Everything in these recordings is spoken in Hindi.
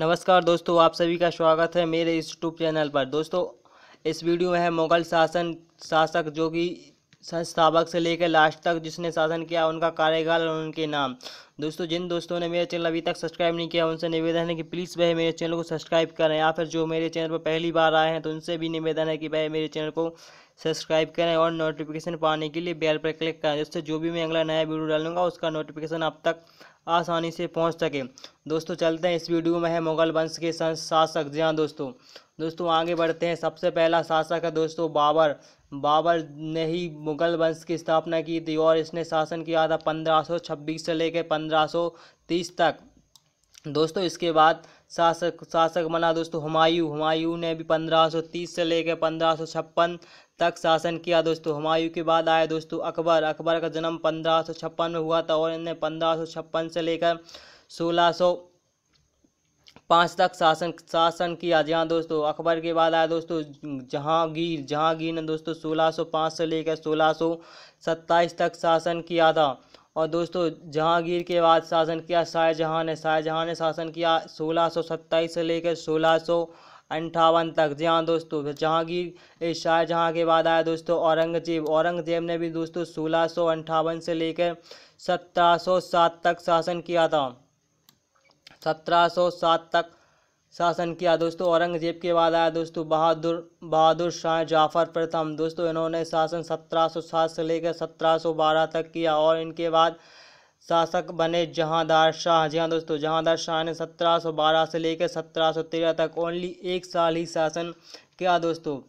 नमस्कार दोस्तों आप सभी का स्वागत है मेरे इस यूट्यूब चैनल पर दोस्तों इस वीडियो में है मुगल शासन शासक जो कि संस्थापक से लेकर लास्ट तक जिसने शासन किया उनका कार्यकाल और उनके नाम दोस्तों जिन दोस्तों ने मेरे चैनल अभी तक सब्सक्राइब नहीं किया उनसे निवेदन है कि प्लीज़ वह मेरे चैनल को सब्सक्राइब करें या फिर जो मेरे चैनल पर पहली बार आए हैं तो उनसे भी निवेदन है कि वह मेरे चैनल को सब्सक्राइब करें और नोटिफिकेशन पाने के लिए बेल पर क्लिक करें जिससे जो भी मैं अगला नया वीडियो डालूंगा उसका नोटिफिकेशन आप तक आसानी से पहुंच सके दोस्तों चलते हैं इस वीडियो में है मुगल वंश के शासक जी हाँ दोस्तों दोस्तों आगे बढ़ते हैं सबसे पहला शासक है दोस्तों बाबर बाबर ने ही मुगल वंश की स्थापना की थी और इसने शासन किया था पंद्रह से लेकर पंद्रह 1530 तक दोस्तों इसके बाद शासक शासक बना दोस्तों हुमायूं हुमायूं ने भी 1530 से लेकर पंद्रह तक शासन किया दोस्तों हुमायूं के बाद आया दोस्तों अकबर अकबर का जन्म पंद्रह में हुआ था और इन्हें पंद्रह से लेकर सोलह पाँच तक शासन शासन किया जहाँ दोस्तों अकबर के बाद आया दोस्तों जहांगीर जहांगीर ने दोस्तों 1605 से लेकर सत्ताईस तक शासन किया था और दोस्तों जहांगीर के बाद शासन किया शाहजहाँ ने शाहजहाँ ने शासन किया सोलह सौ सत्ताईस से लेकर सोलह सौ अंठावन तक जी हाँ दोस्तों जहांगीर शाहजहाँ के बाद आया दोस्तों औरंगजेब औरंगजेब ने भी दोस्तों सोलह सौ अंठावन से लेकर सत्रह सौ सात तक शासन किया था सत्रह सौ सात तक शासन किया दोस्तों औरंगज़ेब के बाद आया दोस्तों बहादुर बहादुर शाह जाफर प्रथम दोस्तों इन्होंने शासन 1707 से लेकर 1712 तक किया और इनके बाद शासक बने जहांदार शाह जी हाँ दोस्तों जहांदार शाह ने 1712 से लेकर 1713 तक ओनली एक साल ही शासन किया दोस्तों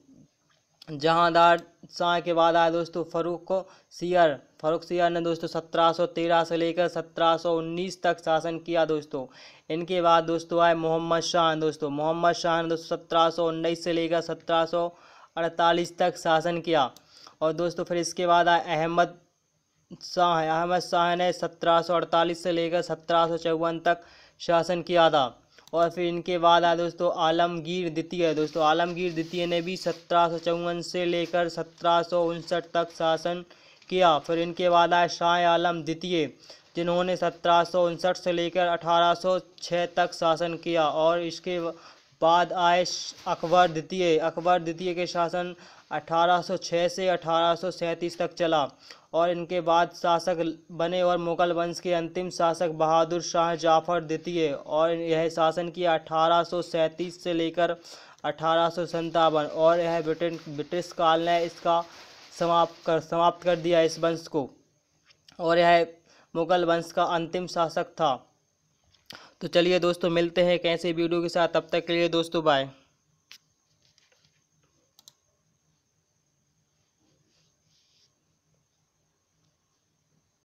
जहांदार शाह के बाद आया दोस्तों फरूख सियर फरूख सियर ने दोस्तों 1713 से लेकर 1719 तक शासन किया दोस्तों इनके बाद दोस्तों आए मोहम्मद शाह दोस्तों मोहम्मद शाह ने दोस्तों सत्रह से लेकर सत्रह तक शासन किया और दोस्तों फिर इसके बाद आए अहमद शाह अहमद शाह ने 1748 से लेकर सत्रह तक शासन किया था और फिर इनके बाद आया दोस्तों आलमगीर द्वितीय दोस्तों आलमगीर द्वितीय ने भी सत्रह से लेकर सत्रह तक शासन किया फिर इनके बाद आए शाह आलम द्वितीय जिन्होंने सत्रह से लेकर 1806 तक शासन किया और इसके बाद आए अकबर द्वितीय अकबर द्वितीय के शासन 1806 से अठारह तक चला और इनके बाद शासक बने और मुगल वंश के अंतिम शासक बहादुर शाह जाफर द्वितीय और यह शासन किया अठारह से लेकर अठारह और यह ब्रिटेन ब्रिटिश काल ने इसका समाप्त कर समाप्त कर दिया इस वंश को और यह मुगल वंश का अंतिम शासक था तो चलिए दोस्तों मिलते हैं कैसे वीडियो के साथ तब तक के लिए दोस्तों बाय